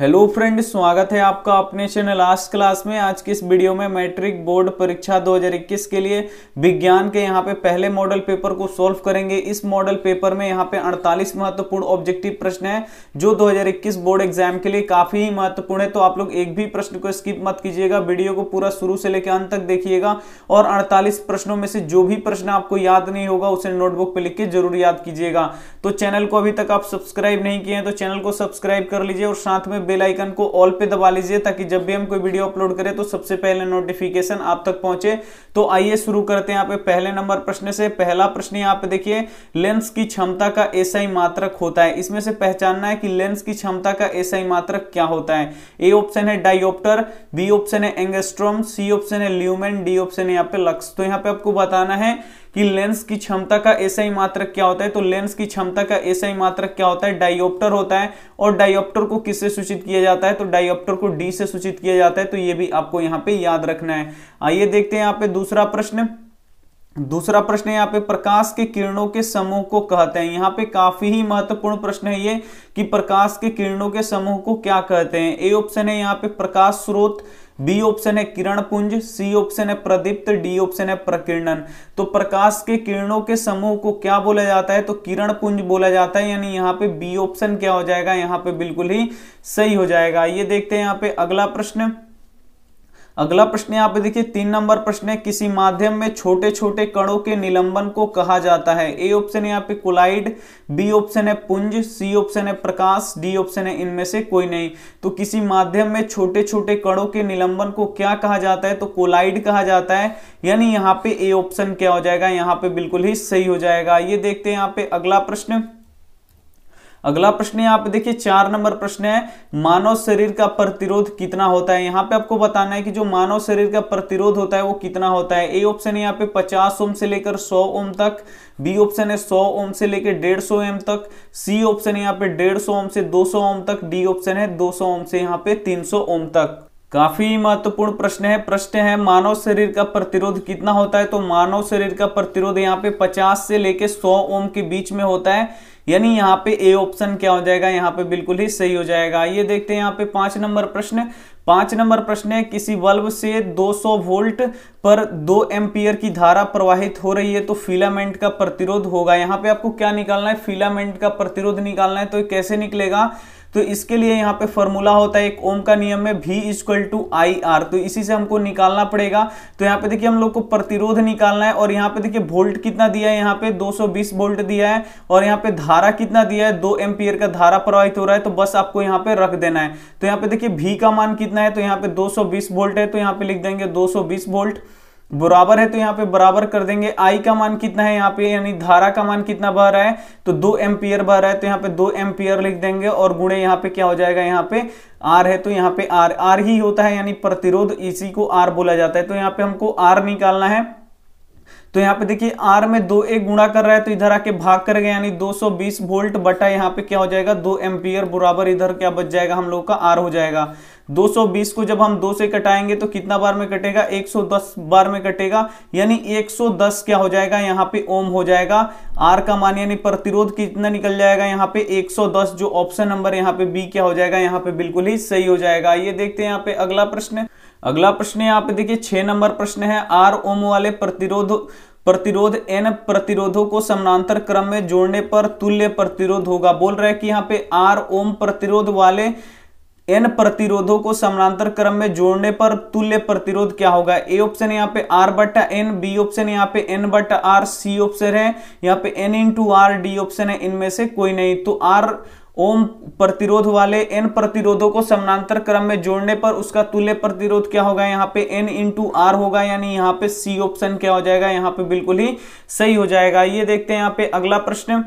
hello friend स्वागत है आपका अपने चैनल आज क्लास में आज की इस वीडियो में मैट्रिक बोर्ड परीक्षा 2021 के लिए विज्ञान के यहाँ पे पहले मॉडल पेपर को सॉल्व करेंगे इस मॉडल पेपर में यहाँ पे 48 महत्वपूर्ण ऑब्जेक्टिव प्रश्न है जो 2021 बोर्ड एग्जाम के लिए काफी ही महत्वपूर्ण है तो आप लोग एक भी प्रश्न को स्किप मत कीजिएगा वीडियो को पूरा शुरू से लेकर अंत तक देखिएगा और अड़तालीस प्रश्नों में से जो भी प्रश्न आपको याद नहीं होगा उसे नोटबुक पर लिख के जरूर याद कीजिएगा तो चैनल को अभी तक आप सब्सक्राइब नहीं किए हैं तो चैनल को सब्सक्राइब कर लीजिए और साथ में बेल आइकन को ऑल पे दबा लीजिए ताकि जब भी हम कोई वीडियो अपलोड करें तो सबसे पहले नोटिफिकेशन आप तक पहुंचे तो आइए शुरू करते हैं यहाँ पे पहले नंबर प्रश्न से पहला प्रश्न यहाँ पे देखिए लेंस की क्षमता का एसआई मात्रक होता है इसमें से पहचानना है कि लेंस की क्षमता का एसआई मात्रक क्या होता है ए ऑप्शन है डाइऑप्टर बी ऑप्शन है एंगेस्ट्रोम सी ऑप्शन है ल्यूमेन डी ऑप्शन है यहाँ पे लक्स तो यहाँ पे आपको बताना है कि लेंस की क्षमता का एसआई मात्रक क्या होता है तो लेंस की क्षमता का एसआई मात्रक क्या होता है डायोप्टर होता है और डायोप्टर को किससे सूचित किया जाता है तो डायोप्टर को डी से सूचित किया जाता है तो ये भी आपको यहाँ पे याद रखना है आइए देखते हैं यहाँ पे दूसरा प्रश्न दूसरा प्रश्न यहाँ पे प्रकाश के किरणों के समूह को कहते हैं यहाँ पे काफी ही महत्वपूर्ण प्रश्न है ये कि प्रकाश के किरणों के समूह को क्या कहते हैं ए ऑप्शन है यहाँ पे प्रकाश स्रोत बी ऑप्शन है किरण पुंज सी ऑप्शन है प्रदीप्त डी ऑप्शन है प्रकीर्णन तो प्रकाश के किरणों के समूह को क्या बोला जाता है तो किरण पुंज बोला जाता है यानी यहाँ पे बी ऑप्शन क्या हो जाएगा यहाँ पे बिल्कुल ही सही हो जाएगा ये देखते हैं यहाँ पे अगला प्रश्न अगला प्रश्न यहाँ पे देखिए तीन नंबर प्रश्न है किसी माध्यम में छोटे छोटे कणों के निलंबन को कहा जाता है ए ऑप्शन है यहाँ पे कोलाइड बी ऑप्शन है पुंज सी ऑप्शन है प्रकाश डी ऑप्शन है इनमें से कोई नहीं तो किसी माध्यम में छोटे छोटे कणों के निलंबन को क्या कहा जाता है तो कोलाइड कहा जाता है यानी यहाँ पे ए ऑप्शन क्या हो जाएगा यहाँ पे बिल्कुल ही सही हो जाएगा ये देखते हैं यहाँ पे अगला प्रश्न अगला प्रश्न यहाँ पे देखिए चार नंबर प्रश्न है मानव शरीर का प्रतिरोध कितना होता है यहाँ पे आपको बताना है कि जो मानव शरीर का प्रतिरोध होता है वो कितना होता है ए ऑप्शन यहाँ पे पचास ओम से लेकर सौ ओम तक बी ऑप्शन है सौ ओम से लेकर डेढ़ सौ एम तक सी ऑप्शन यहाँ पे डेढ़ सौ ओम से दो सौ ओम तक डी ऑप्शन है दो सौ ओम से यहाँ पे तीन सौ ओम तक काफी महत्वपूर्ण प्रश्न है प्रश्न है मानव शरीर का प्रतिरोध कितना होता है तो मानव शरीर का प्रतिरोध यहाँ पे पचास से लेकर सौ ओम के बीच में होता है यानी यहाँ पे ए ऑप्शन क्या हो जाएगा यहाँ पे बिल्कुल ही सही हो जाएगा ये देखते हैं यहाँ पे पांच नंबर प्रश्न पांच नंबर प्रश्न है किसी बल्ब से 200 वोल्ट पर 2 एम्पियर की धारा प्रवाहित हो रही है तो फिलामेंट का प्रतिरोध होगा यहाँ पे आपको क्या निकालना है फिलामेंट का प्रतिरोध निकालना है तो कैसे निकलेगा तो इसके लिए यहाँ पे फॉर्मूला होता है एक ओम का नियम में भी इजक्वल टू आई आर तो इसी से हमको निकालना पड़ेगा तो यहाँ पे देखिए हम लोग को प्रतिरोध निकालना है और यहाँ पे देखिए वोल्ट कितना दिया है यहाँ पे 220 वोल्ट दिया है और यहाँ पे धारा कितना दिया है दो एम्पियर का धारा प्रवाहित हो रहा है तो बस आपको यहाँ पे रख देना है तो यहाँ पे देखिए भी का मान कितना है तो यहाँ पे दो वोल्ट है तो यहाँ पे लिख देंगे दो वोल्ट बराबर है तो यहाँ पे बराबर कर देंगे आई का मान कितना है यहाँ पे यानी धारा का मान कितना बह रहा है तो दो एम्पियर बह रहा है तो यहाँ पे दो एम्पियर लिख देंगे और गुणे यहाँ पे क्या हो जाएगा यहाँ पे आर है तो यहाँ पे आर आर ही होता है यानी प्रतिरोध इसी को आर बोला जाता है तो यहाँ पे हमको आर निकालना है तो यहाँ पे देखिए आर में दो एक गुणा कर रहा है तो इधर आके भाग कर गए यानी 220 वोल्ट बटा यहाँ पे क्या हो जाएगा दो एम्पियर बराबर इधर क्या बच जाएगा हम लोग का आर हो जाएगा 220 को जब हम दो से कटाएंगे तो कितना बार में कटेगा 110 बार में कटेगा यानी 110 क्या हो जाएगा यहाँ पे ओम हो जाएगा आर का मान यानी प्रतिरोध कितना निकल जाएगा यहाँ पे 110 जो ऑप्शन नंबर यहाँ पे बी क्या हो जाएगा यहाँ पे बिल्कुल ही सही हो जाएगा ये देखते हैं यहाँ पे अगला प्रश्न अगला प्रश्न यहाँ पे देखिए छह नंबर प्रश्न है आर ओम वाले प्रतिरोध प्रतिरोध एन प्रतिरोधों को समानांतर क्रम में जोड़ने पर तुल्य प्रतिरोध होगा बोल रहे हैं कि यहाँ पे आर ओम प्रतिरोध वाले इन प्रतिरोधों को समानांतर क्रम में जोड़ने पर तुल्य प्रतिरोध क्या होगा ए ऑप्शन यहाँ पे आर बटा एन बी ऑप्शन यहाँ पे एन बटा आर सी ऑप्शन है यहाँ पे N into R D option है इनमें से कोई नहीं तो आर ओम प्रतिरोध वाले एन प्रतिरोधों को समानांतर क्रम में जोड़ने पर उसका तुल्य प्रतिरोध क्या होगा यहाँ पे एन इंटू आर होगा यानी यहाँ पे सी ऑप्शन क्या हो जाएगा यहाँ पे बिल्कुल ही सही हो जाएगा ये देखते हैं यहाँ पे अगला प्रश्न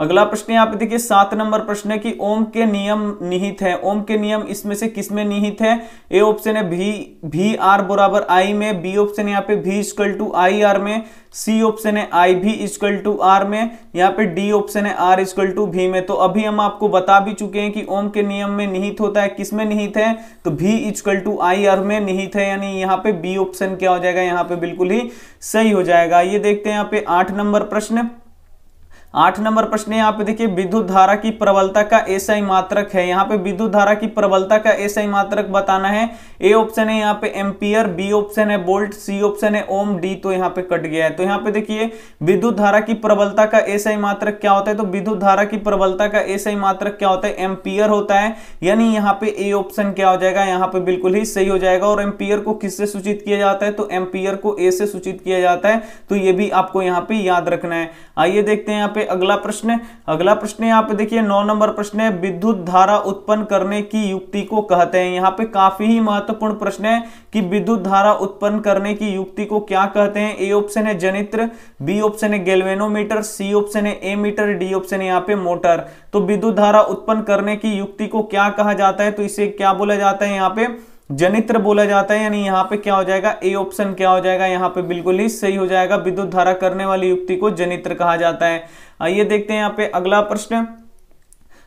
अगला प्रश्न यहाँ पे देखिए सात नंबर प्रश्न है कि ओम के नियम निहित है ओम के नियम इसमें से किसमें निहित है ए ऑप्शन है भी भी आर बराबर आई में बी ऑप्शन यहाँ पे भी इजकल टू आई आर में सी ऑप्शन है आई भी इजकल टू आर में यहाँ पे डी ऑप्शन है आर इजकल टू भी में तो अभी हम आपको बता भी चुके हैं कि ओम के नियम में निहित होता है किसमें निहित है तो भी इजकल टू आई आर में निहित है यानी यहाँ पे बी ऑप्शन क्या हो जाएगा यहाँ पे बिल्कुल ही सही हो जाएगा ये देखते हैं यहाँ पे आठ नंबर प्रश्न आठ नंबर प्रश्न है यहाँ पे देखिए विद्युत धारा की प्रबलता का एसआई मात्रक है यहाँ पे विद्युत धारा की प्रबलता का एसआई मात्रक बताना है ए ऑप्शन है यहाँ पे एम्पियर बी ऑप्शन है बोल्ट सी ऑप्शन है ओम डी तो यहाँ पे कट गया है तो यहाँ पे देखिए विद्युत धारा की प्रबलता का एसआई मात्रक क्या होता है तो विद्युत धारा की प्रबलता का एसआई मात्रक क्या होता है एम्पियर होता है यानी यहाँ पे ए ऑप्शन क्या हो जाएगा यहाँ पे बिल्कुल ही सही हो जाएगा और एम्पियर को किससे सूचित किया जाता है तो एम्पियर को ए से सूचित किया जाता है तो ये भी आपको यहाँ पे याद रखना है आइए देखते हैं यहाँ पे अगला प्रश्न अगला प्रश्न यहाँ पे देखिए नौ नंबर प्रश्न है विद्युत धारा उत्पन्न करने की युक्ति को कहते हैं यहाँ पे काफी ही महत्वपूर्ण प्रश्न है कि विद्युत धारा उत्पन्न करने की युक्ति को क्या कहते हैं ए ऑप्शन है जनित्र बी ऑप्शन है गेलवेनोमीटर सी ऑप्शन है ए मीटर डी ऑप्शन है यहाँ पे मोटर तो विद्युत धारा उत्पन्न करने की युक्ति को क्या कहा जाता है तो इसे क्या बोला जाता है यहाँ पे जनित्र बोला जाता है यानी यहाँ पे क्या हो जाएगा ए ऑप्शन क्या हो जाएगा यहाँ पे बिल्कुल ही सही हो जाएगा विद्युत धारा करने वाली युक्ति को जनित्र कहा जाता है आइए देखते हैं यहाँ पे अगला प्रश्न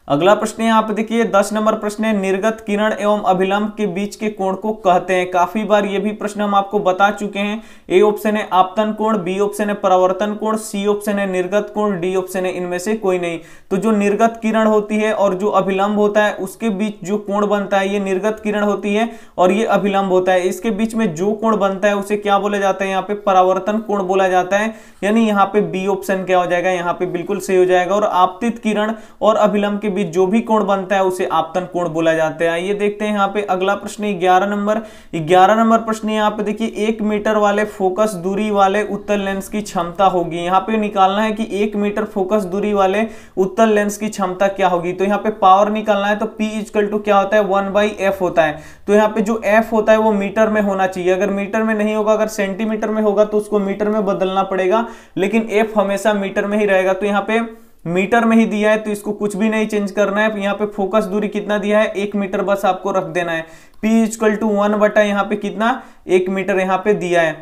अगला प्रश्न है आप देखिए दस नंबर प्रश्न है निर्गत किरण एवं अभिलंब के बीच के कोण को कहते हैं काफी बार ये भी प्रश्न हम आपको बता चुके हैं ए ऑप्शन है आपतन कोण बी ऑप्शन है परावर्तन कोण सी ऑप्शन है निर्गत कोण डी ऑप्शन है इनमें से कोई नहीं तो जो निर्गत किरण होती है और जो अभिलंब होता है उसके बीच जो कोण बनता है ये निर्गत किरण होती है और ये अभिलंब होता है इसके बीच में जो कोण बनता है उसे क्या बोला जाता है यहाँ पे परावर्तन कोण बोला जाता है यानी यहाँ पे बी ऑप्शन क्या हो जाएगा यहाँ पे बिल्कुल सही हो जाएगा और आपतित किरण और अभिलंब के बीच जो भी कोण बनता है उसे आपतन कोण बोला जाता है ये देखते हैं यहाँ पे अगला प्रश्न ग्यारह नंबर ग्यारह नंबर प्रश्न यहाँ पे देखिए एक मीटर वाले फोकस दूरी वाले उत्तर लेंस की क्षमता होगी यहाँ पे निकालना है कि एक मीटर फोकस दूरी वाले उत्तर लेंस की क्षमता क्या होगी तो यहाँ पे पावर निकालना है तो पी इजकल टू क्या होता है वन बाई एफ होता है तो यहाँ पे जो एफ होता है वो मीटर में होना चाहिए अगर मीटर में नहीं होगा अगर सेंटीमीटर में होगा तो उसको मीटर में बदलना पड़ेगा लेकिन एफ हमेशा मीटर में ही रहेगा तो यहाँ पे मीटर में ही दिया है तो इसको कुछ भी नहीं चेंज करना है यहाँ पे फोकस दूरी कितना दिया है एक मीटर बस आपको रख देना है पी इजक्वल टू वन बटा यहाँ पे कितना एक मीटर यहाँ पे दिया है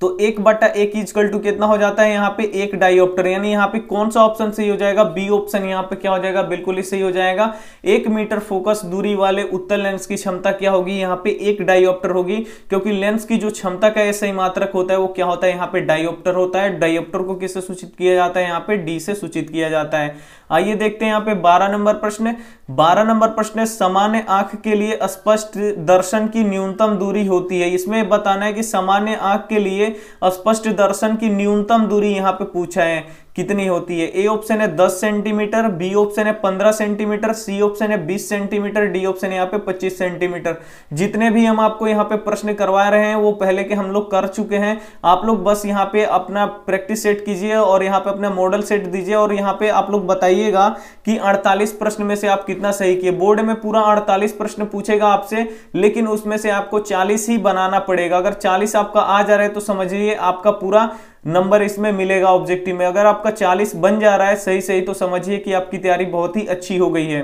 तो एक बटा एक इजकल टू कितना हो जाता है यहाँ पे एक डाइऑप्टर यानी यहाँ पे कौन सा ऑप्शन सही हो जाएगा बी ऑप्शन यहाँ पे क्या हो जाएगा बिल्कुल ही सही हो जाएगा एक मीटर फोकस दूरी वाले उत्तर लेंस की क्षमता क्या होगी यहाँ पे एक ऑप्टर होगी क्योंकि लेंस की जो क्षमता का ऐसे ही मात्रक होता है वो क्या होता है यहाँ पे ऑप्टर होता है डाइऑप्टर को किससे सूचित किया जाता है यहाँ पे डी से सूचित किया जाता है आइए देखते हैं यहाँ पे बारह नंबर प्रश्न बारह नंबर प्रश्न है सामान्य आंख के लिए स्पष्ट दर्शन की न्यूनतम दूरी होती है इसमें बताना है कि सामान्य आंख के लिए स्पष्ट दर्शन की न्यूनतम दूरी यहाँ पे पूछा है कितनी होती है ए ऑप्शन है 10 सेंटीमीटर बी ऑप्शन है 15 सेंटीमीटर सी ऑप्शन है 20 सेंटीमीटर डी ऑप्शन यहाँ पे 25 सेंटीमीटर जितने भी हम आपको यहाँ पे प्रश्न करवा रहे हैं वो पहले के हम लोग कर चुके हैं आप लोग बस यहाँ पे अपना प्रैक्टिस सेट कीजिए और यहाँ पे अपना मॉडल सेट दीजिए और यहाँ पे आप लोग बताइएगा कि अड़तालीस प्रश्न में से आप कितना सही किए बोर्ड में पूरा अड़तालीस प्रश्न पूछेगा आपसे लेकिन उसमें से आपको चालीस ही बनाना पड़ेगा अगर चालीस आपका आ जा रहा है तो समझिए आपका पूरा नंबर इसमें मिलेगा ऑब्जेक्टिव में अगर आपका 40 बन जा रहा है सही सही तो समझिए कि आपकी तैयारी बहुत ही अच्छी हो गई है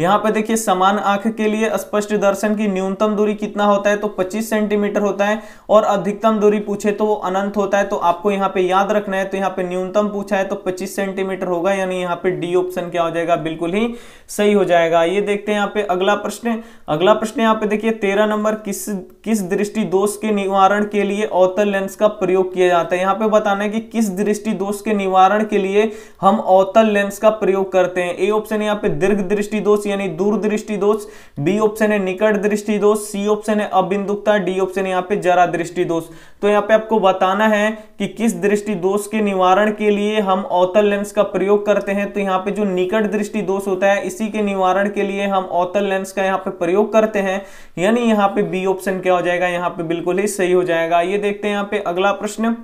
यहाँ पे देखिए समान आंख के लिए स्पष्ट दर्शन की न्यूनतम दूरी कितना होता है तो 25 सेंटीमीटर होता है और अधिकतम दूरी पूछे तो वो अनंत होता है तो आपको यहाँ पे याद रखना है तो यहाँ पे न्यूनतम पूछा है तो 25 सेंटीमीटर होगा यानी यहाँ पे डी ऑप्शन क्या हो जाएगा बिल्कुल ही सही हो जाएगा ये देखते हैं यहाँ पे अगला प्रश्न अगला प्रश्न यहाँ पे देखिए तेरह नंबर किस किस दृष्टि दोष के निवारण के लिए अवतल लेंस का प्रयोग किया जाता है यहाँ पे बताना है कि किस दृष्टि दोष के निवारण के लिए हम अवतल लेंस का प्रयोग करते हैं ए ऑप्शन यहाँ पे दीर्घ दृष्टि दोष दोष यानी दूरदृष्टि दोष बी ऑप्शन है निकट दृष्टि दोष सी ऑप्शन है अबिंदुकता डी ऑप्शन यहाँ पे जरा दृष्टि दोष तो यहाँ पे आपको बताना है कि किस दृष्टि दोष के निवारण के लिए हम औतल लेंस का प्रयोग करते हैं तो यहाँ पे जो निकट दृष्टि दोष होता है इसी के निवारण के लिए हम औतल लेंस का यहाँ पे प्रयोग करते हैं यानी यहाँ पे बी ऑप्शन क्या हो जाएगा यहाँ पे बिल्कुल ही सही हो जाएगा ये देखते हैं यहाँ पे अगला प्रश्न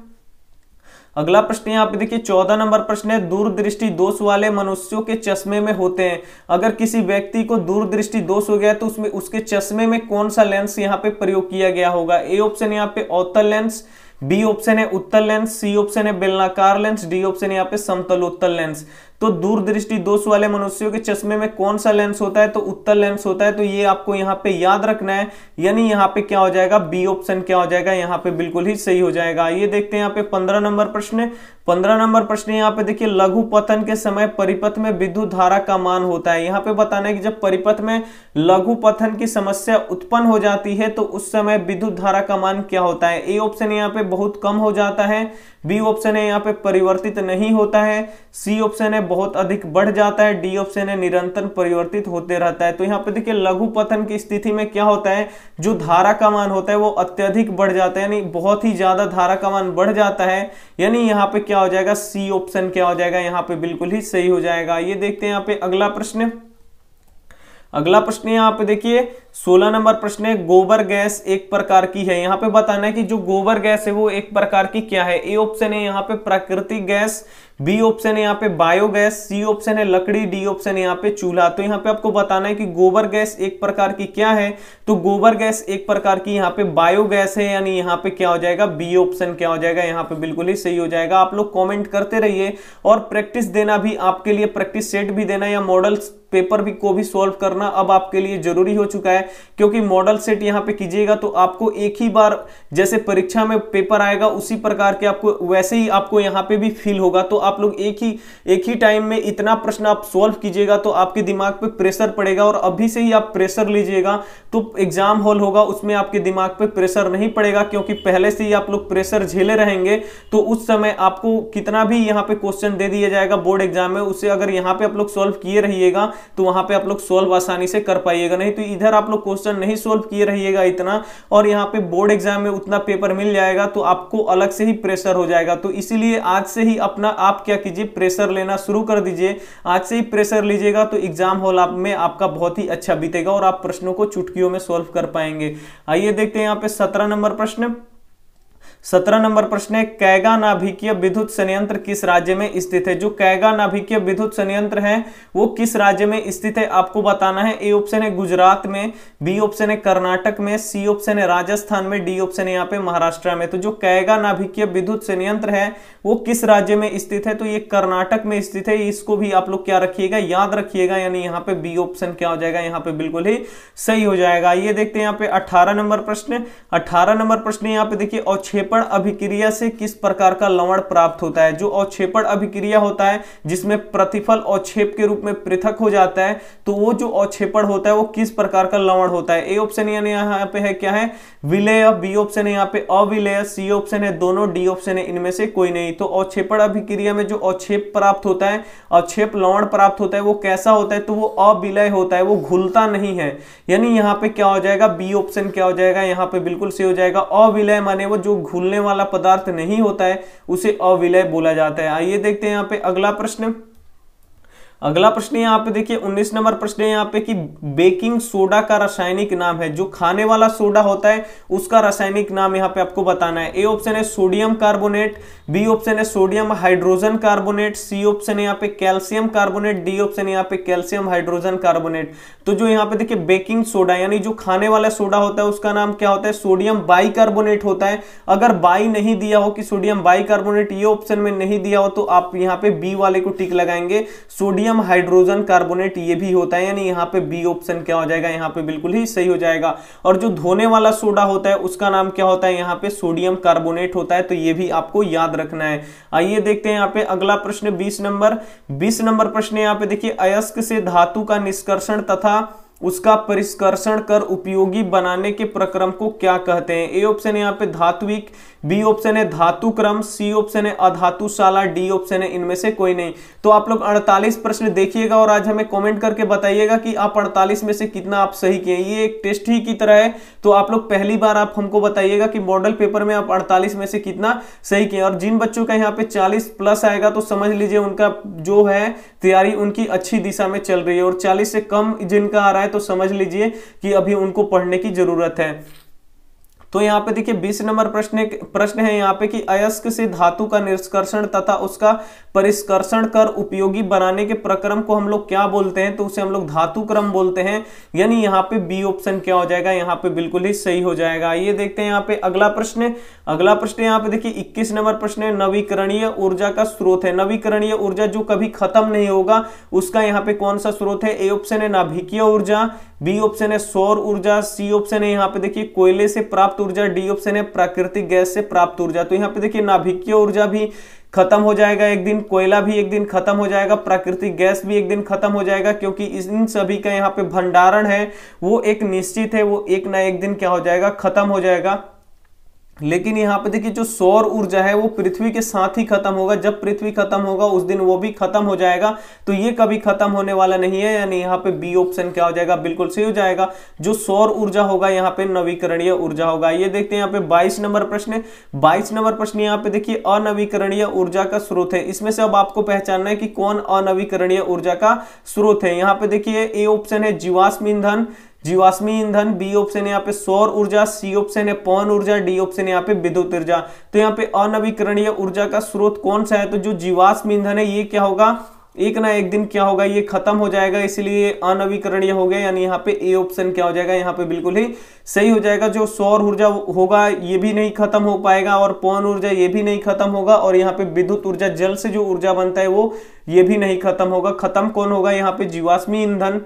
अगला प्रश्न यहाँ पे देखिए चौदह नंबर प्रश्न है दूरदृष्टि दोष वाले मनुष्यों के चश्मे में होते हैं अगर किसी व्यक्ति को दूरदृष्टि दोष हो गया तो उसमें उसके चश्मे में कौन सा लेंस यहाँ पे प्रयोग किया गया होगा ए ऑप्शन यहाँ पे औतल लेंस बी ऑप्शन है उत्तर लेंस सी ऑप्शन है बेलनाकार लेंस डी ऑप्शन यहाँ पे समतल लेंस तो दूरदृष्टि दोष वाले मनुष्यों के चश्मे में कौन सा लेंस होता है तो उत्तर लेंस होता है तो ये आपको यहाँ पे याद रखना है यानी यहाँ पे क्या हो जाएगा बी ऑप्शन क्या हो जाएगा यहाँ पे बिल्कुल ही सही हो जाएगा ये देखते हैं यहाँ पे पंद्रह नंबर प्रश्न पंद्रह नंबर प्रश्न यहाँ पे देखिए लघु पतन के समय परिपथ में विद्युत धारा का मान होता है यहाँ पे बताना है कि जब परिपथ में लघु पतन की समस्या उत्पन्न हो जाती है तो उस समय विद्युत धारा का मान क्या होता है ए ऑप्शन यहाँ पे बहुत कम हो जाता है बी ऑप्शन है यहाँ पे परिवर्तित नहीं होता है सी ऑप्शन है बहुत अधिक बढ़ जाता है डी ऑप्शन है निरंतर परिवर्तित होते रहता है तो यहाँ पे देखिए लघु पतन की स्थिति में क्या होता है जो धारा का मान होता है वो अत्यधिक बढ़ जाता है यानी बहुत ही ज्यादा धारा का मान बढ़ जाता है यानी यहाँ पे क्या हो जाएगा सी ऑप्शन क्या हो जाएगा यहाँ पे बिल्कुल ही सही हो जाएगा ये देखते हैं यहाँ पे अगला प्रश्न अगला प्रश्न यहाँ पे देखिए सोलह नंबर प्रश्न है गोबर गैस एक प्रकार की है यहाँ पे बताना है कि जो गोबर गैस है वो एक प्रकार की क्या है ए ऑप्शन है यहाँ पे प्राकृतिक गैस बी ऑप्शन है यहाँ पे बायोगैस सी ऑप्शन है लकड़ी डी ऑप्शन है यहाँ पे चूल्हा तो यहाँ पे आपको बताना है कि गोबर गैस एक प्रकार की क्या है तो गोबर गैस एक प्रकार की यहाँ पे बायोगैस है यानी यहाँ पे क्या हो जाएगा बी ऑप्शन क्या हो जाएगा यहाँ पे बिल्कुल ही सही हो जाएगा आप लोग कॉमेंट करते रहिए और प्रैक्टिस देना भी आपके लिए प्रैक्टिस सेट भी देना या मॉडल्स पेपर भी को भी सॉल्व करना अब आपके लिए जरूरी हो चुका है क्योंकि मॉडल सेट यहाँ पे कीजिएगा तो आपको एक ही बार जैसे परीक्षा में पेपर आएगा उसी प्रकार के आपको वैसे ही आपको यहाँ पे भी फील होगा तो आप आप लोग एक ही एक ही टाइम में इतना प्रश्न आप सॉल्व कीजिएगा तो आपके दिमाग पे प्रेशर पड़ेगा और अभी से ही आप प्रेशर लीजिएगा तो एग्जाम हॉल होगा उसमें आपके दिमाग पे प्रेशर नहीं पड़ेगा क्योंकि पहले से ही आप लोग प्रेशर झेले रहेंगे तो उस समय आपको कितना भी यहाँ पे क्वेश्चन दे दिया जाएगा बोर्ड एग्जाम में उसे अगर यहाँ पे आप लोग सोल्व किए रहिएगा तो वहां पर आप लोग सोल्व आसानी से कर पाइएगा नहीं तो इधर आप लोग क्वेश्चन नहीं सोल्व किए रहिएगा इतना और यहाँ पे बोर्ड एग्जाम में उतना पेपर मिल जाएगा तो आपको अलग से ही प्रेशर हो जाएगा तो इसीलिए आज से ही अपना आप क्या कीजिए प्रेशर लेना शुरू कर दीजिए आज से ही प्रेशर लीजिएगा तो एग्जाम हॉल आप में आपका बहुत ही अच्छा बीतेगा और आप प्रश्नों को चुटकियों में सोल्व कर पाएंगे आइए देखते हैं यहाँ पे सत्रह नंबर प्रश्न सत्रह नंबर प्रश्न है कैगा नाभिकीय विद्युत संयंत्र किस राज्य में स्थित है जो कैगा नाभिकीय विद्युत संयंत्र है वो किस राज्य में स्थित है आपको बताना है ए ऑप्शन है गुजरात में बी ऑप्शन है कर्नाटक में सी ऑप्शन है राजस्थान में डी ऑप्शन है यहाँ पे महाराष्ट्र में तो जो कैगा नाभिकीय विद्युत संयंत्र है वो किस राज्य में स्थित है तो ये कर्नाटक में स्थित है इसको भी आप लोग क्या रखिएगा याद रखिएगा यानी यहाँ पे बी ऑप्शन क्या हो जाएगा यहाँ पे बिल्कुल ही सही हो जाएगा ये देखते हैं यहाँ पे अठारह नंबर प्रश्न अठारह नंबर प्रश्न यहाँ पे देखिए और अवक्षेपण अभिक्रिया से किस प्रकार का लवण प्राप्त होता है जो अवक्षेपण अभिक्रिया होता है जिसमें प्रतिफल अवक्षेप के रूप में पृथक हो जाता है तो वो जो अवक्षेपण होता है वो किस प्रकार का लवण होता है ए ऑप्शन यानी यहाँ पे है क्या है विलय बी ऑप्शन है यहाँ पे अविलय सी ऑप्शन है दोनों डी ऑप्शन है इनमें से कोई नहीं तो अवक्षेपण अभिक्रिया में जो अवक्षेप प्राप्त होता है अवक्षेप लवण प्राप्त होता है वो कैसा होता है तो वो अविलय होता है वो घुलता नहीं है यानी यहाँ पे क्या हो जाएगा बी ऑप्शन क्या हो जाएगा यहाँ पे बिल्कुल से हो जाएगा अविलय माने वो जो घुल घुलने वाला पदार्थ नहीं होता है उसे अविलय बोला जाता है आइए देखते हैं यहाँ पे अगला प्रश्न अगला प्रश्न यहाँ पे देखिए 19 नंबर प्रश्न है यहाँ पे कि बेकिंग सोडा का रासायनिक नाम है जो खाने वाला सोडा होता है उसका रासायनिक नाम यहाँ पे आपको बताना है ए ऑप्शन है सोडियम कार्बोनेट बी ऑप्शन है sodium hydrogen carbonate C option है यहाँ पे कैल्शियम कार्बोनेट डी ऑप्शन है यहाँ पे कैल्शियम हाइड्रोजन कार्बोनेट तो जो यहाँ पे देखिए बेकिंग सोडा यानी जो खाने वाला सोडा होता है उसका नाम क्या होता है सोडियम बाई कार्बोनेट होता है अगर बाई नहीं दिया हो कि सोडियम बाई कार्बोनेट ये ऑप्शन में नहीं दिया हो तो आप यहाँ पे बी वाले को टिक लगाएंगे सोडियम सोडियम हाइड्रोजन कार्बोनेट ये भी होता है यानी यहाँ पे बी ऑप्शन क्या हो जाएगा यहाँ पे बिल्कुल ही सही हो जाएगा और जो धोने वाला सोडा होता है उसका नाम क्या होता है यहाँ पे सोडियम कार्बोनेट होता है तो ये भी आपको याद रखना है आइए देखते हैं यहाँ पे अगला प्रश्न बीस नंबर बीस नंबर प्रश्न यहाँ पे देखिए अयस्क से धातु का निष्कर्षण तथा उसका परिष्कर्षण कर उपयोगी बनाने के प्रक्रम को क्या कहते हैं ए ऑप्शन यहाँ पे धात्विक बी ऑप्शन है धातु क्रम सी ऑप्शन है अधातुशाला डी ऑप्शन है इनमें से कोई नहीं तो आप लोग 48 प्रश्न देखिएगा और आज हमें कमेंट करके बताइएगा कि आप 48 में से कितना आप सही किए ये एक टेस्ट ही की तरह है तो आप लोग पहली बार आप हमको बताइएगा कि मॉडल पेपर में आप अड़तालीस में से कितना सही किए और जिन बच्चों का यहाँ पे चालीस प्लस आएगा तो समझ लीजिए उनका जो है तैयारी उनकी अच्छी दिशा में चल रही है और चालीस से कम जिनका आ रहा है तो समझ लीजिए कि अभी उनको पढ़ने की जरूरत है तो यहाँ पे देखिए बीस नंबर प्रश्न प्रश्न है यहाँ पे कि अयस्क से धातु का निष्कर्षण तथा उसका परिष्कर्षण कर उपयोगी बनाने के प्रक्रम को हम लोग क्या बोलते हैं तो उसे हम लोग धातु क्रम बोलते हैं यानी यहाँ पे बी ऑप्शन क्या हो जाएगा यहाँ पे बिल्कुल ही सही हो जाएगा ये देखते हैं यहाँ पे अगला प्रश्न अगला प्रश्न यहाँ पे देखिए इक्कीस नंबर प्रश्न है नवीकरणीय ऊर्जा का स्रोत है नवीकरणीय ऊर्जा जो कभी खत्म नहीं होगा उसका यहाँ पे कौन सा स्रोत है ए ऑप्शन है नाभिकीय ऊर्जा बी ऑप्शन है सौर ऊर्जा सी ऑप्शन है यहाँ पे देखिए कोयले से प्राप्त ऊर्जा डी ऑप्शन है प्राकृतिक गैस से प्राप्त ऊर्जा तो यहाँ पे देखिए नाभिकीय ऊर्जा भी खत्म हो जाएगा एक दिन कोयला भी एक दिन खत्म हो जाएगा प्राकृतिक गैस भी एक दिन खत्म हो जाएगा क्योंकि इन सभी का यहाँ पे भंडारण है वो एक निश्चित है वो एक ना एक दिन क्या हो जाएगा खत्म हो जाएगा लेकिन यहाँ पे देखिए जो सौर ऊर्जा है वो पृथ्वी के साथ ही खत्म होगा जब पृथ्वी खत्म होगा उस दिन वो भी खत्म हो जाएगा तो ये कभी खत्म होने वाला नहीं है यानी यहाँ पे बी ऑप्शन क्या हो जाएगा बिल्कुल सही हो जाएगा जो सौर ऊर्जा होगा यहाँ पे नवीकरणीय ऊर्जा होगा ये देखते हैं यहाँ पे बाईस नंबर प्रश्न बाईस नंबर प्रश्न यहाँ पे देखिए अनवीकरणीय ऊर्जा का स्रोत है इसमें से अब आपको पहचानना है कि कौन अनवीकरणीय ऊर्जा का स्रोत है यहाँ पे देखिए ए ऑप्शन है जीवाश्म ईंधन जीवाश्मी ईंधन बी ऑप्शन यहाँ पे सौर ऊर्जा सी ऑप्शन है पवन ऊर्जा डी ऑप्शन यहाँ पे विद्युत ऊर्जा तो यहाँ पे अनवीकरणीय ऊर्जा का स्रोत कौन सा है तो जो जीवाश्म ईंधन है ये क्या होगा एक ना एक दिन क्या होगा ये खत्म हो जाएगा इसलिए अनवीकरणीय हो गया यानी यहाँ पे ए ऑप्शन क्या हो जाएगा यहाँ पे बिल्कुल ही सही हो जाएगा जो सौर ऊर्जा होगा ये भी नहीं खत्म हो पाएगा और पवन ऊर्जा ये भी नहीं खत्म होगा और यहाँ पे विद्युत ऊर्जा जल से जो ऊर्जा बनता है वो ये भी नहीं खत्म होगा खत्म कौन होगा यहाँ पे जीवाश्मी ईंधन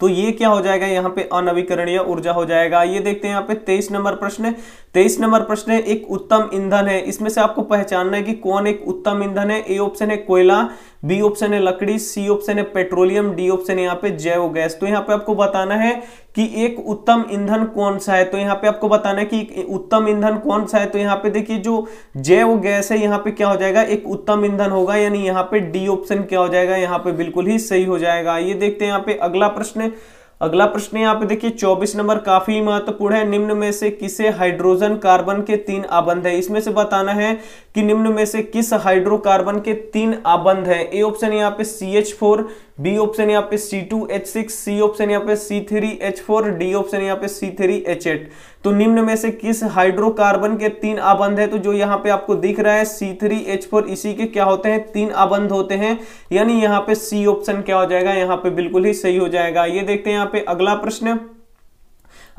तो ये क्या हो जाएगा यहाँ पे अनवीकरणीय ऊर्जा हो जाएगा ये देखते हैं यहाँ पे तेईस नंबर प्रश्न तेईस नंबर प्रश्न है एक उत्तम ईंधन है इसमें से आपको पहचानना है कि कौन एक उत्तम ईंधन है ए ऑप्शन है कोयला बी ऑप्शन है लकड़ी सी ऑप्शन है पेट्रोलियम डी ऑप्शन है यहाँ पे जैव गैस तो यहाँ पे आपको बताना है कि एक उत्तम ईंधन कौन सा है तो यहाँ पे आपको बताना है कि उत्तम ईंधन कौन सा है तो यहाँ पे देखिए जो जैव गैस है यहाँ पे क्या हो जाएगा एक उत्तम ईंधन होगा यानी यहाँ पे डी ऑप्शन क्या हो जाएगा यहाँ पे बिल्कुल ही सही हो जाएगा ये देखते हैं यहाँ पे अगला प्रश्न अगला प्रश्न यहाँ पे देखिए 24 नंबर काफी महत्वपूर्ण है निम्न में से किसे हाइड्रोजन कार्बन के तीन आबंध है इसमें से बताना है कि निम्न में से किस हाइड्रोकार्बन के तीन आबंध है ए ऑप्शन यहाँ पे C H four B option यहाँ पे C two H six C option यहाँ पे C three H four D option यहाँ पे सी थ्री एच एट तो निम्न में से किस हाइड्रोकार्बन के तीन आबंध है तो जो यहाँ पे आपको दिख रहा है सी थ्री एच फोर इसी के क्या होते हैं तीन आबंध होते हैं यानी यहाँ पे सी ऑप्शन क्या हो जाएगा यहाँ पे बिल्कुल ही सही हो जाएगा ये देखते हैं यहाँ पे अगला प्रश्न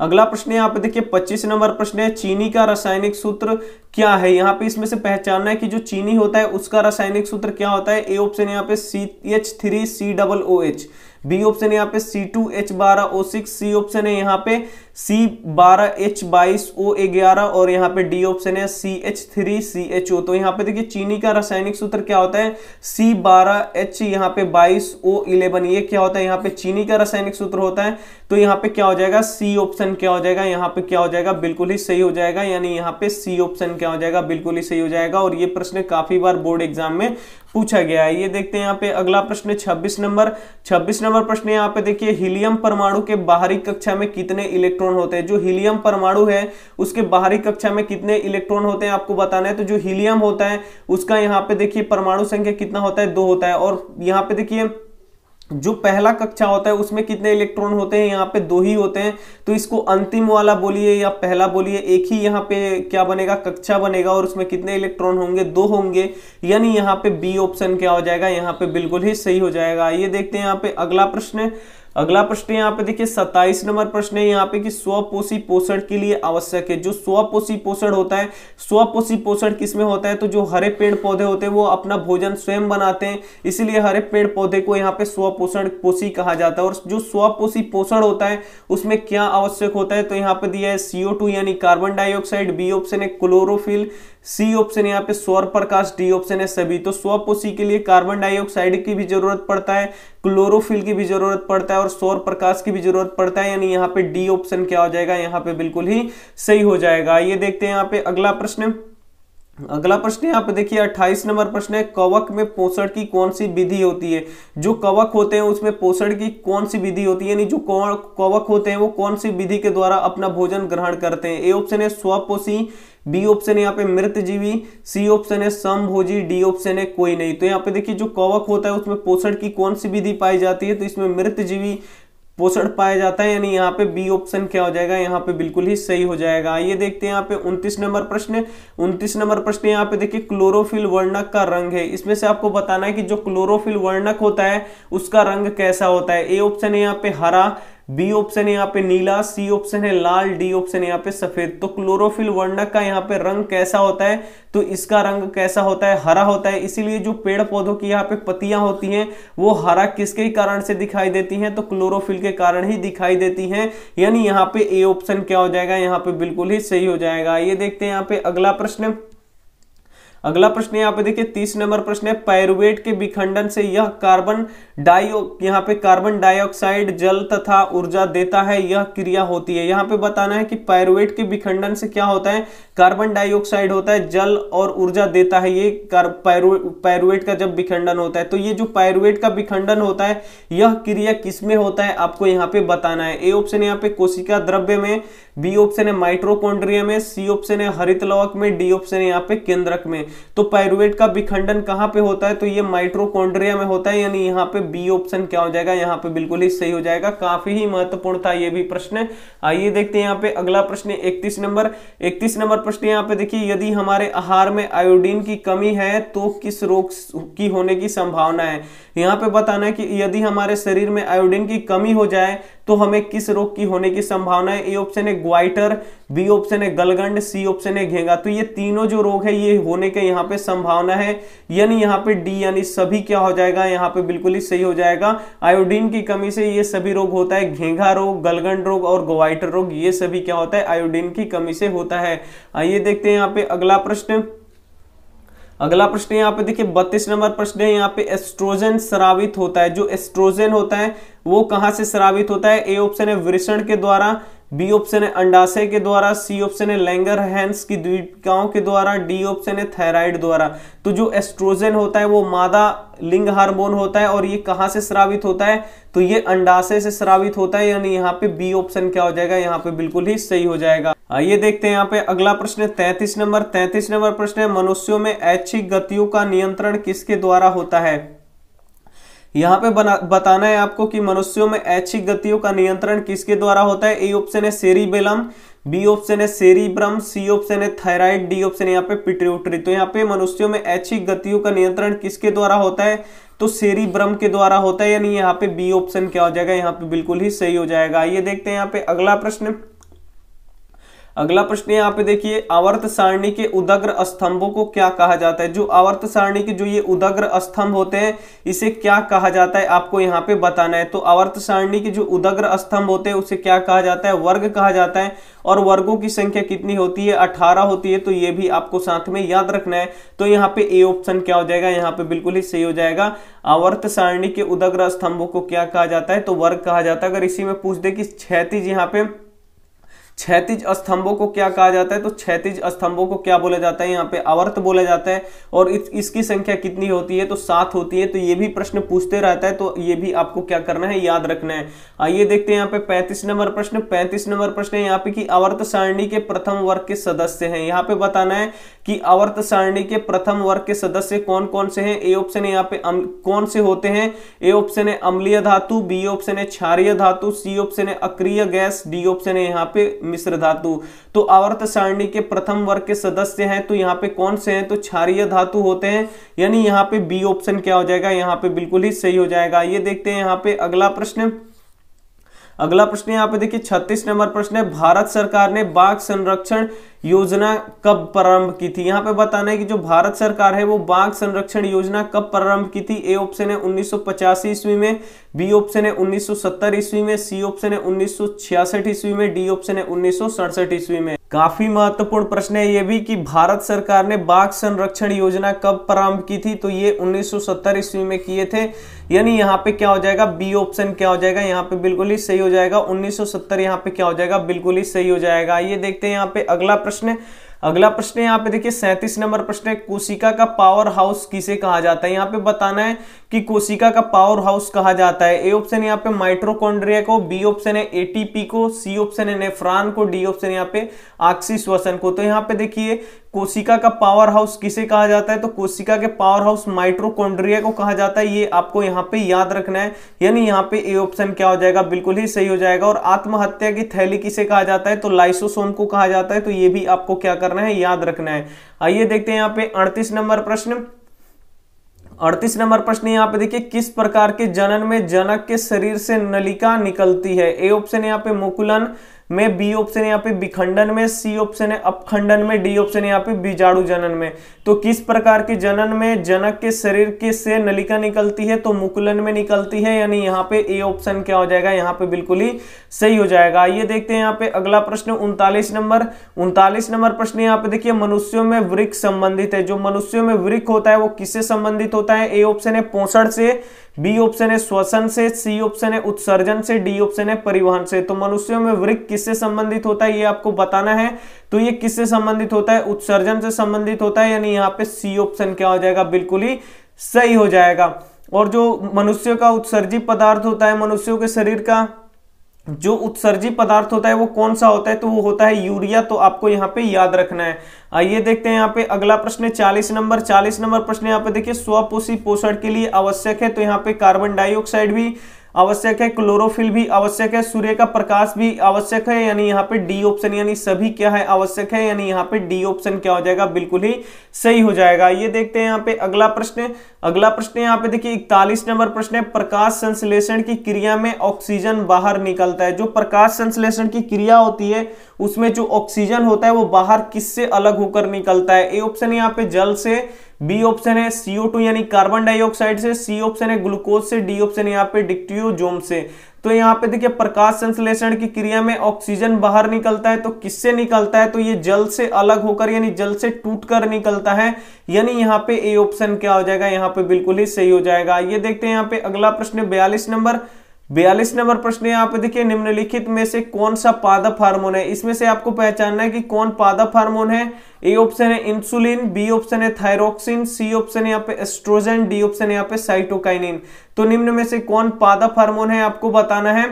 अगला प्रश्न यहाँ पे देखिए 25 नंबर प्रश्न है चीनी का रासायनिक सूत्र क्या है यहाँ पे इसमें से पहचानना है कि जो चीनी होता है उसका रासायनिक सूत्र क्या होता है ए ऑप्शन यहाँ पे C H three C double O H B option यहाँ पे सी टू एच बारह ओ सिक्स सी ऑप्शन है यहाँ पे सी बारह एच बाईस ओ ए ग्यारह और यहाँ पे डी ऑप्शन है C H three C H O तो यहाँ पे देखिए चीनी का रासायनिक सूत्र क्या होता है सी बारह एच यहाँ पे बाईस ओ इलेवन ये क्या होता है यहाँ पे चीनी का रासायनिक सूत्र होता है तो यहाँ पे क्या हो जाएगा सी ऑप्शन क्या हो जाएगा यहाँ पे क्या हो जाएगा बिल्कुल ही सही हो जाएगा यानी यहाँ पे सी ऑप्शन क्या हो जाएगा बिल्कुल ही सही हो जाएगा और ये प्रश्न काफी बार बोर्ड एग्जाम में पूछा गया है ये देखते हैं यहाँ पे अगला प्रश्न छब्बीस नंबर छब्बीस नंबर प्रश्न यहाँ पे देखिए हीलियम परमाणु के बाहरी कक्षा में कितने इलेक्ट्रॉन इलेक्ट्रॉन होते हैं जो हीलियम परमाणु है उसके बाहरी कक्षा में कितने इलेक्ट्रॉन होते हैं आपको बताना है तो जो हीलियम होता है उसका यहाँ पे देखिए परमाणु संख्या कितना होता है दो होता है और यहाँ पे देखिए जो पहला कक्षा होता है उसमें कितने इलेक्ट्रॉन होते हैं यहाँ पे दो ही होते हैं तो इसको अंतिम वाला बोलिए या पहला बोलिए एक ही यहाँ पे क्या बनेगा कक्षा बनेगा और उसमें कितने इलेक्ट्रॉन होंगे दो होंगे यानी यहाँ पे बी ऑप्शन क्या हो जाएगा यहाँ पे बिल्कुल ही सही हो जाएगा ये देखते हैं यहाँ पे अगला प्रश्न है अगला प्रश्न यहाँ पे देखिए 27 नंबर प्रश्न है यहाँ पे कि स्वपोषी पोषण के लिए आवश्यक है जो स्वपोषी पोषण होता है स्वपोषी पोषण किसमें होता है तो जो हरे पेड़ पौधे होते हैं वो अपना भोजन स्वयं बनाते हैं इसीलिए हरे पेड़ पौधे को यहाँ पे स्वपोषण पोषी कहा जाता है और जो स्वपोषी पोषण होता है उसमें क्या आवश्यक होता है तो यहाँ पे दिया है सीओ यानी कार्बन डाइऑक्साइड बी ऑप्शन है क्लोरोफिल सी ऑप्शन यहाँ पे सौर प्रकाश डी ऑप्शन है सभी तो स्वपोषी के लिए कार्बन डाइऑक्साइड की भी जरूरत पड़ता है क्लोरोफिल की भी जरूरत पड़ता है और सौर प्रकाश की भी जरूरत पड़ता है यानी यहाँ पे डी ऑप्शन क्या हो जाएगा यहाँ पे बिल्कुल ही सही हो जाएगा ये देखते हैं यहाँ पे अगला प्रश्न अगला प्रश्न यहाँ पे देखिए 28 नंबर प्रश्न है कवक में पोषण की कौन सी विधि होती है जो कवक होते हैं उसमें पोषण की कौन सी विधि होती है यानी जो कवक होते हैं वो कौन सी विधि के द्वारा अपना भोजन ग्रहण करते हैं ए ऑप्शन है स्वपोषी बी ऑप्शन यहाँ पे मृतजीवी सी ऑप्शन है समभोजी डी ऑप्शन है कोई नहीं तो यहाँ पे देखिए जो कवक होता है उसमें पोषण की कौन सी विधि पाई जाती है तो इसमें मृतजीवी पोषण पाया जाता है यानी यहाँ पे बी ऑप्शन क्या हो जाएगा यहाँ पे बिल्कुल ही सही हो जाएगा ये देखते हैं यहाँ पे 29 नंबर प्रश्न 29 नंबर प्रश्न यहाँ पे देखिए क्लोरोफिल वर्णक का रंग है इसमें से आपको बताना है कि जो क्लोरोफिल वर्णक होता है उसका रंग कैसा होता है ए ऑप्शन है यहाँ पे हरा बी ऑप्शन यहाँ पे नीला सी ऑप्शन है लाल डी ऑप्शन यहाँ पे सफेद तो क्लोरोफिल वर्णक का यहाँ पे रंग कैसा होता है तो इसका रंग कैसा होता है हरा होता है इसीलिए जो पेड़ पौधों की यहाँ पे पतियां होती हैं वो हरा किसके कारण से दिखाई देती हैं तो क्लोरोफिल के कारण ही दिखाई देती हैं यानी यहाँ पे ए ऑप्शन क्या हो जाएगा यहाँ पे बिल्कुल ही सही हो जाएगा ये देखते हैं यहाँ पे अगला प्रश्न अगला प्रश्न यहाँ पे देखिए तीस नंबर प्रश्न है पैरुवेट के विखंडन से यह कार्बन डाइओ यहाँ पे कार्बन डाइऑक्साइड जल तथा ऊर्जा देता है यह क्रिया होती है यहाँ पे बताना है कि पैरुवेट के विखंडन से क्या होता है कार्बन डाइऑक्साइड होता है जल और ऊर्जा देता है ये पैरुवेट का जब विखंडन होता है तो ये जो पैरुवेट का विखंडन होता है यह क्रिया किसमें होता है आपको यहाँ पे बताना है ए ऑप्शन यहाँ पे कोशिका द्रव्य में बी ऑप्शन है माइट्रोकॉन्ड्रिया में सी ऑप्शन है हरित लवक में डी ऑप्शन है यहाँ पे केंद्रक में तो पायरुवेट का विखंडन कहां पे होता है तो ये माइट्रोकोन्ड्रिया में होता है यानी यहां पे बी ऑप्शन क्या हो जाएगा यहां पे बिल्कुल ही सही हो जाएगा काफी ही महत्वपूर्ण था ये भी प्रश्न आइए देखते हैं यहां पे अगला प्रश्न इकतीस नंबर इकतीस नंबर प्रश्न यहां पे देखिए यदि हमारे आहार में आयोडीन की कमी है तो किस रोग की होने की संभावना है यहां पर बताना है कि यदि हमारे शरीर में आयोडीन की कमी हो जाए तो हमें किस रोग की होने की संभावना है ए ऑप्शन है ग्वाइटर बी ऑप्शन है गलगंड सी ऑप्शन है घेंगा तो ये तीनों जो रोग है ये होने के यहाँ पे संभावना है यानी यहाँ पे डी यानी सभी क्या हो जाएगा यहाँ पे बिल्कुल ही सही हो जाएगा आयोडीन की कमी से ये सभी रोग होता है घेंगा रोग गलगंड रोग और ग्वाइटर रोग ये सभी क्या होता है आयोडीन की कमी से होता है आइए देखते हैं यहाँ पे अगला प्रश्न अगला प्रश्न यहाँ पे देखिए बत्तीस नंबर प्रश्न है यहाँ पे एस्ट्रोजन श्रावित होता है जो एस्ट्रोजन होता है वो कहां से श्रावित होता है ए ऑप्शन है वृषण के द्वारा बी ऑप्शन है अंडाशय के द्वारा सी ऑप्शन है लैंगर हैंस की द्वीपिकाओं के द्वारा डी ऑप्शन है थायराइड द्वारा तो जो एस्ट्रोजन होता है वो मादा लिंग हार्मोन होता है और ये कहाँ से श्रावित होता है तो ये अंडाशय से श्रावित होता है यानी यहाँ पे बी ऑप्शन क्या हो जाएगा यहाँ पे बिल्कुल ही सही हो जाएगा आइए देखते हैं यहाँ पे अगला प्रश्न है तैतीस नंबर तैतीस नंबर प्रश्न है मनुष्यों में ऐच्छिक गतियों का नियंत्रण किसके द्वारा होता है यहाँ पे बना बताना है आपको कि मनुष्यों में ऐच्छिक गतियों का नियंत्रण किसके द्वारा होता है ए ऑप्शन है सेरीबेलम बी ऑप्शन है सेरिब्रम सी ऑप्शन है थायराइड डी ऑप्शन है यहाँ पे पिट्यूटरी तो यहाँ पे मनुष्यों में ऐच्छिक गतियों का नियंत्रण किसके द्वारा होता है तो सेरिब्रम के द्वारा होता है यानी यहाँ पे बी ऑप्शन क्या हो जाएगा यहाँ पे बिल्कुल ही सही हो जाएगा ये देखते हैं यहाँ पे अगला प्रश्न अगला प्रश्न यहाँ पे देखिए आवर्त सारणी के उदग्र स्तंभों को क्या कहा जाता है जो आवर्त सारणी के जो ये उदग्र स्तंभ होते हैं इसे क्या कहा जाता है आपको यहाँ पे बताना है तो आवर्त सारणी के जो उदग्र स्तंभ होते हैं उसे क्या कहा जाता है वर्ग कहा जाता है और वर्गों की संख्या कितनी होती है अठारह होती है तो ये भी आपको साथ में याद रखना है तो यहाँ पे ए ऑप्शन क्या हो जाएगा यहाँ पे बिल्कुल ही सही हो जाएगा आवर्त सारणी के उदग्र स्तंभों को क्या कहा जाता है तो वर्ग कहा जाता है अगर इसी में पूछ दे कि छैतीज यहाँ पे क्षैतिज स्तंभों को क्या कहा जाता है तो क्षैतिज स्तंभों को क्या बोला जाता है यहाँ पे अवर्त बोला जाता है और इस, इसकी संख्या कितनी होती है तो सात होती है तो ये भी प्रश्न पूछते रहता है तो ये भी आपको क्या करना है याद रखना है आइए देखते हैं यहाँ पे पैंतीस नंबर प्रश्न पैंतीस नंबर प्रश्न है यहाँ पे कि अवर्त सारणी के प्रथम वर्ग के सदस्य है यहाँ पे बताना है कि अवर्त सारणी के प्रथम वर्ग के सदस्य कौन कौन से है ए ऑप्शन है यहाँ पे कौन से होते हैं ए ऑप्शन है अम्लीय धातु बी ऑप्शन है क्षारिय धातु सी ऑप्शन है अक्रिय गैस डी ऑप्शन है यहाँ पे मिश्र धातु तो आवर्त सारणी के प्रथम वर्ग के सदस्य हैं तो यहाँ पे कौन से हैं तो क्षारिय धातु होते हैं यानी यहाँ पे बी ऑप्शन क्या हो जाएगा यहाँ पे बिल्कुल ही सही हो जाएगा ये देखते हैं यहाँ पे अगला प्रश्न अगला प्रश्न यहाँ पे देखिए छत्तीस नंबर प्रश्न है भारत सरकार ने बाघ संरक्षण योजना कब प्रारंभ की थी यहाँ पे बताना है कि जो भारत सरकार है वो बाघ संरक्षण योजना कब प्रारंभ की थी ए ऑप्शन है उन्नीस ईस्वी में बी ऑप्शन है उन्नीस ईस्वी में सी ऑप्शन है उन्नीस ईस्वी में डी ऑप्शन है उन्नीस ईस्वी में काफी महत्वपूर्ण प्रश्न है ये भी कि भारत सरकार ने बाघ संरक्षण योजना कब प्रारंभ की थी तो ये 1970 ईस्वी में किए थे यानी यहाँ पे क्या हो जाएगा बी ऑप्शन क्या हो जाएगा यहाँ पे बिल्कुल ही सही हो जाएगा 1970 यहाँ पे क्या हो जाएगा बिल्कुल ही सही हो जाएगा ये देखते हैं यहाँ पे अगला प्रश्न अगला प्रश्न यहाँ पे देखिए सैंतीस नंबर प्रश्न है कोशिका का पावर हाउस किसे कहा जाता है यहाँ पे बताना है कि कोशिका का पावर हाउस कहा जाता है ए ऑप्शन यहाँ पे माइट्रोकॉन्ड्रिया को बी ऑप्शन है एटीपी को सी ऑप्शन है नेफ्रान को डी ऑप्शन यहाँ पे आक्सी श्वसन को तो यहाँ पे देखिए कोशिका का पावर हाउस किसे कहा जाता है तो कोशिका के पावर हाउस माइट्रोकॉन्ड्रिया को कहा जाता है ये आपको यहाँ पे याद रखना है यानी यहाँ पे ए ऑप्शन क्या हो जाएगा बिल्कुल ही सही हो जाएगा और आत्महत्या की थैली किसे कहा जाता है तो लाइसोसोम को कहा जाता है तो ये भी आपको क्या करना है याद रखना है आइए देखते हैं यहाँ पे अड़तीस नंबर प्रश्न अड़तीस नंबर प्रश्न यहाँ पे देखिए किस प्रकार के जनन में जनक के शरीर से नलिका निकलती है ए ऑप्शन यहाँ पे मुकुलन में बी ऑप्शन यहाँ पे विखंडन में सी ऑप्शन है अपखंडन में डी ऑप्शन यहाँ पे बीजाणु जनन में तो किस प्रकार के जनन में जनक के शरीर के से नलिका निकलती है तो मुकुलन में निकलती है यानी यहाँ पे ए ऑप्शन क्या हो जाएगा यहाँ पे बिल्कुल ही सही हो जाएगा ये देखते हैं यहाँ पे अगला प्रश्न उनतालीस नंबर उनतालीस नंबर प्रश्न यहाँ पे देखिए मनुष्यों में वृक्ष संबंधित है जो मनुष्यों में वृक्ष होता है वो किससे संबंधित होता है ए ऑप्शन है पोषण से बी ऑप्शन है श्वसन से सी ऑप्शन है उत्सर्जन से डी ऑप्शन है परिवहन से तो मनुष्यों में वृक्ष किससे संबंधित होता है ये आपको बताना है तो ये किससे संबंधित होता है उत्सर्जन से संबंधित होता है यानी यहाँ पे सी ऑप्शन क्या हो जाएगा बिल्कुल ही सही हो जाएगा और जो मनुष्य का उत्सर्जित पदार्थ होता है मनुष्यों के शरीर का जो उत्सर्जी पदार्थ होता है वो कौन सा होता है तो वो होता है यूरिया तो आपको यहाँ पे याद रखना है आइए देखते हैं यहाँ पे अगला प्रश्न है चालीस नंबर चालीस नंबर प्रश्न यहाँ पे देखिए स्वपोषी पोषण के लिए आवश्यक है तो यहाँ पे कार्बन डाइऑक्साइड भी आवश्यक है क्लोरोफिल भी आवश्यक है सूर्य का प्रकाश भी आवश्यक है यानी यहाँ पे डी ऑप्शन यानी सभी क्या है आवश्यक है यानी यहाँ पे डी ऑप्शन क्या हो जाएगा बिल्कुल ही सही हो जाएगा ये देखते हैं यहाँ पे अगला प्रश्न अगला प्रश्न यहाँ पे देखिए इकतालीस नंबर प्रश्न है प्रकाश संश्लेषण की क्रिया में ऑक्सीजन बाहर निकलता है जो प्रकाश संश्लेषण की क्रिया होती है उसमें जो ऑक्सीजन होता है वो बाहर किससे अलग होकर निकलता है ए ऑप्शन यहाँ पे जल से बी ऑप्शन है सीओ टू यानी कार्बन डाइऑक्साइड से सी ऑप्शन है ग्लूकोज से डी ऑप्शन यहाँ पे डिक्टियोजोम से तो यहाँ पे देखिए प्रकाश संश्लेषण की क्रिया में ऑक्सीजन बाहर निकलता है तो किससे निकलता है तो ये जल से अलग होकर यानी जल से टूटकर निकलता है यानी यहाँ पे ए ऑप्शन क्या हो जाएगा यहाँ पे बिल्कुल ही सही हो जाएगा ये देखते हैं यहाँ पे अगला प्रश्न बयालीस नंबर बयालीस नंबर प्रश्न यहाँ पे देखिए निम्नलिखित में से कौन सा पादप हार्मोन है इसमें से आपको पहचानना है कि कौन पादप हार्मोन है ए ऑप्शन है इंसुलिन बी ऑप्शन है थायरोक्सिन सी ऑप्शन है यहाँ पे एस्ट्रोजन डी ऑप्शन है यहाँ पे साइटोकाइनिन तो निम्न में से कौन पादप हार्मोन है आपको बताना है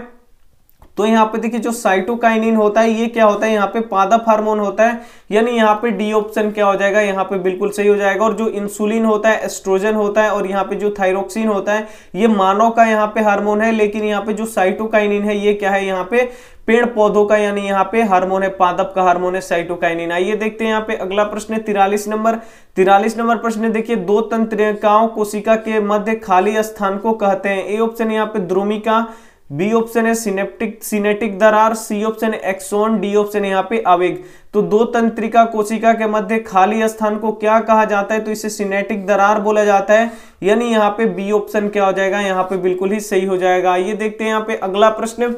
तो यहाँ पे देखिए जो साइटोकाइनिन होता है ये क्या होता है यहाँ पे पादप हार्मोन होता है यानी यहाँ पे डी ऑप्शन क्या हो जाएगा यहाँ पे बिल्कुल सही हो जाएगा और जो इंसुलिन होता है एस्ट्रोजन होता है और यहाँ पे जो थाइरोक्सिन होता है ये मानव का यहाँ पे हार्मोन है लेकिन यहाँ पे जो साइटोकाइनिन है ये क्या है यहाँ पे पेड़ पौधों का यानी यहाँ पे हार्मोन है पादप का हार्मोन है साइटोकाइनिन आइए देखते हैं यहाँ पे अगला प्रश्न है तिरालीस नंबर तिरालीस नंबर प्रश्न देखिए दो तंत्रिकाओं कोशिका के मध्य खाली स्थान को कहते हैं ए ऑप्शन यहाँ पे द्रोमिका बी ऑप्शन है सिनेप्टिक सिनेटिक दरार सी ऑप्शन है एक्सोन डी ऑप्शन यहाँ पे आवेग तो दो तंत्रिका कोशिका के मध्य खाली स्थान को क्या कहा जाता है तो इसे सिनेटिक दरार बोला जाता है यानी यहाँ पे बी ऑप्शन क्या हो जाएगा यहाँ पे बिल्कुल ही सही हो जाएगा ये देखते हैं यहाँ पे अगला प्रश्न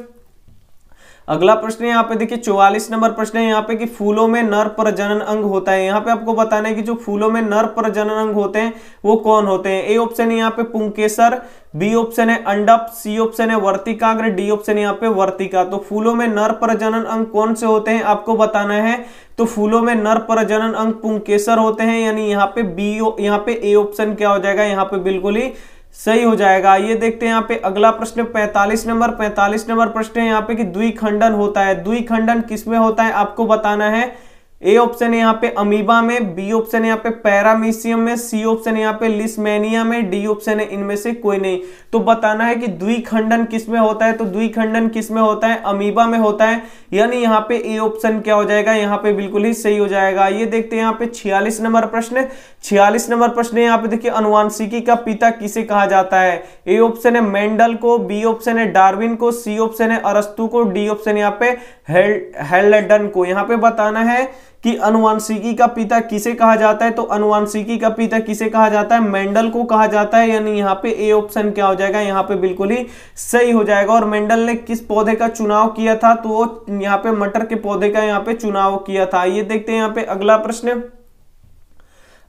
अगला प्रश्न यहाँ पे देखिए चौवालीस नंबर प्रश्न है यहाँ पे कि फूलों में नर प्रजनन अंग होता है यहाँ पे आपको बताना है कि जो फूलों में नर प्रजनन अंग होते हैं वो कौन होते हैं ए ऑप्शन है यहाँ पे पुंकेसर बी ऑप्शन है अंडप सी ऑप्शन है वर्तिकाग्र डी ऑप्शन यहाँ पे वर्तिका तो फूलों में नर प्रजनन अंग कौन से होते हैं आपको बताना है तो फूलों में नर प्रजनन अंग पुंकेसर होते हैं यानी यहाँ पे बी यहाँ पे ए ऑप्शन क्या हो जाएगा यहाँ पे बिल्कुल ही सही हो जाएगा ये देखते हैं यहाँ पे अगला प्रश्न 45 नंबर 45 नंबर प्रश्न है यहाँ पे कि द्विखंडन होता है द्विखंडन किसमें होता है आपको बताना है ए ऑप्शन है यहाँ पे अमीबा में बी ऑप्शन है यहाँ पे पैरामीशियम में सी ऑप्शन है यहाँ पे लिस्मेनिया में डी ऑप्शन है इनमें से कोई नहीं तो बताना है कि द्विखंडन किस में होता है तो द्विखंडन किस में होता है अमीबा में होता है यानी यहाँ पे ए ऑप्शन क्या हो जाएगा यहाँ पे बिल्कुल ही सही हो जाएगा ये देखते हैं यहाँ पे छियालीस नंबर प्रश्न छियालीस नंबर प्रश्न यहाँ पे देखिए अनुवांशिकी का पिता किसे कहा जाता है ए ऑप्शन है मेंडल को बी ऑप्शन है डार्विन को सी ऑप्शन है अरस्तु को डी ऑप्शन यहाँ पे हेल्डन को यहाँ पे बताना है कि अनुवांशिकी का पिता किसे कहा जाता है तो अनुवांशिकी का पिता किसे कहा जाता है मेंडल को कहा जाता है यानी यहाँ पे ए ऑप्शन क्या हो जाएगा यहाँ पे बिल्कुल ही सही हो जाएगा और मेंडल ने किस पौधे का चुनाव किया था तो वो यहाँ पे मटर के पौधे का यहाँ पे चुनाव किया था ये देखते हैं यहाँ पे अगला प्रश्न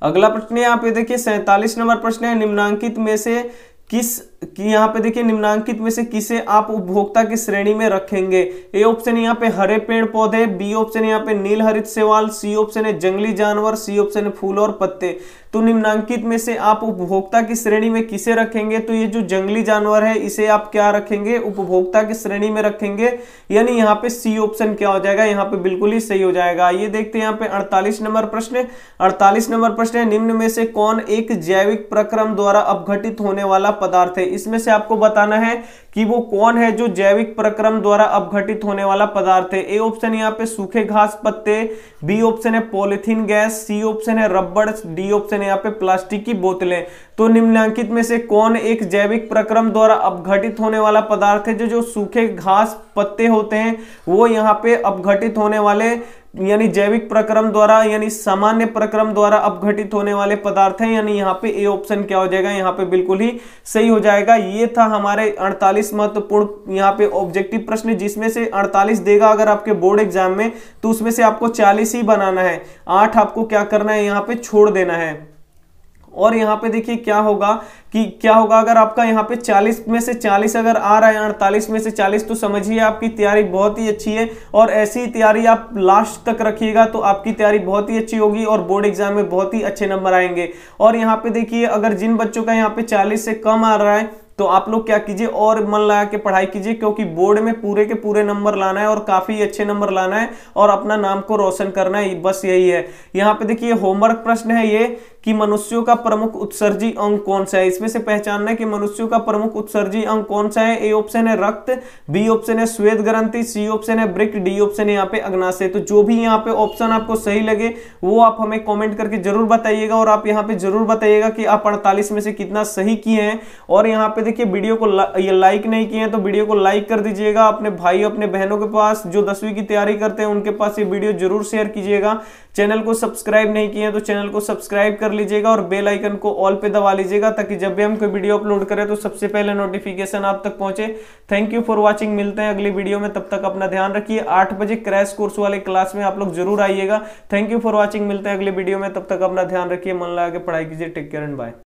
अगला प्रश्न यहाँ पे देखिए सैतालीस नंबर प्रश्न है निम्नांकित में से किस कि यहाँ पे देखिए निम्नांकित में से किसे आप उपभोक्ता की श्रेणी में रखेंगे ए ऑप्शन यहाँ पे हरे पेड़ पौधे बी ऑप्शन यहाँ पे नील हरित सेवाल सी ऑप्शन है जंगली जानवर सी ऑप्शन है फूल और पत्ते तो निम्नांकित में से आप उपभोक्ता की श्रेणी में किसे रखेंगे तो ये जो जंगली जानवर है इसे आप क्या रखेंगे उपभोक्ता की श्रेणी में रखेंगे यानी यहाँ पे सी ऑप्शन क्या हो जाएगा यहाँ पे बिल्कुल ही सही हो जाएगा ये देखते हैं यहाँ पे अड़तालीस नंबर प्रश्न अड़तालीस नंबर प्रश्न है निम्न में से कौन एक जैविक प्रक्रम द्वारा अपघटित होने वाला पदार्थ है इसमें से आपको बताना है कि वो कौन है जो जैविक प्रक्रम द्वारा अपघटित होने वाला पदार्थ है ए ऑप्शन यहाँ पे सूखे घास पत्ते बी ऑप्शन है पॉलिथीन गैस सी ऑप्शन है रबड़ डी ऑप्शन यहाँ पे प्लास्टिक की बोतलें तो निम्नलिखित में से कौन एक जैविक प्रक्रम द्वारा अपघटित होने वाला पदार्थ है जो जो सूखे घास पत्ते होते हैं वो यहाँ पे अपघटित होने वाले यानी जैविक प्रक्रम द्वारा यानी सामान्य प्रक्रम द्वारा अपघटित होने वाले पदार्थ हैं यानी यहाँ पे ए ऑप्शन क्या हो जाएगा यहाँ पे बिल्कुल ही सही हो जाएगा ये था हमारे 48 महत्वपूर्ण यहाँ पे ऑब्जेक्टिव प्रश्न जिसमें से 48 देगा अगर आपके बोर्ड एग्जाम में तो उसमें से आपको 40 ही बनाना है आठ आपको क्या करना है यहाँ पे छोड़ देना है और यहाँ पे देखिए क्या होगा कि क्या होगा अगर आपका यहाँ पे 40 में से 40 अगर आ रहा है अड़तालीस में से 40 तो समझिए आपकी तैयारी बहुत ही अच्छी है और ऐसी तैयारी आप लास्ट तक रखिएगा तो आपकी तैयारी बहुत ही अच्छी होगी और बोर्ड एग्जाम में बहुत ही अच्छे नंबर आएंगे और यहाँ पे देखिए अगर जिन बच्चों का यहाँ पे चालीस से कम आ रहा है तो आप लोग क्या कीजिए और मन लगा के पढ़ाई कीजिए क्योंकि बोर्ड में पूरे के पूरे नंबर लाना है और काफी अच्छे नंबर लाना है और अपना नाम को रोशन करना है बस यही है यहाँ पे देखिए होमवर्क प्रश्न है ये कि मनुष्यों का प्रमुख उत्सर्जी अंग कौन सा है इसमें से पहचानना है कि मनुष्यों का प्रमुख उत्सर्जी अंग कौन सा है ए ऑप्शन है रक्त बी ऑप्शन है श्वेत ग्रंथि सी ऑप्शन है ब्रिक डी ऑप्शन है यहाँ पे अग्नाशय तो जो भी यहाँ पे ऑप्शन आपको सही लगे वो आप हमें कॉमेंट करके जरूर बताइएगा और आप यहाँ पे जरूर बताइएगा कि आप अड़तालीस में से कितना सही किए हैं और यहाँ पे देखिए वीडियो को ये लाइक नहीं किए हैं तो वीडियो को लाइक कर दीजिएगा अपने भाई अपने बहनों के पास जो दसवीं की तैयारी करते हैं उनके पास ये वीडियो जरूर शेयर कीजिएगा चैनल को सब्सक्राइब नहीं किए तो चैनल को सब्सक्राइब कर लीजिएगा और बेल आइकन को ऑल पे दबा लीजिएगा ताकि जब भी हम कोई वीडियो अपलोड करें तो सबसे पहले नोटिफिकेशन आप तक पहुंचे थैंक यू फॉर वॉचिंग मिलते हैं अगली वीडियो में तब तक अपना ध्यान रखिए आठ बजे क्रैश कोर्स वाले क्लास में आप लोग जरूर आइएगा थैंक यू फॉर वॉचिंग मिलते हैं अगले वीडियो में तब तक अपना ध्यान रखिए मन लगा के पढ़ाई कीजिए टेक केयर एंड बाय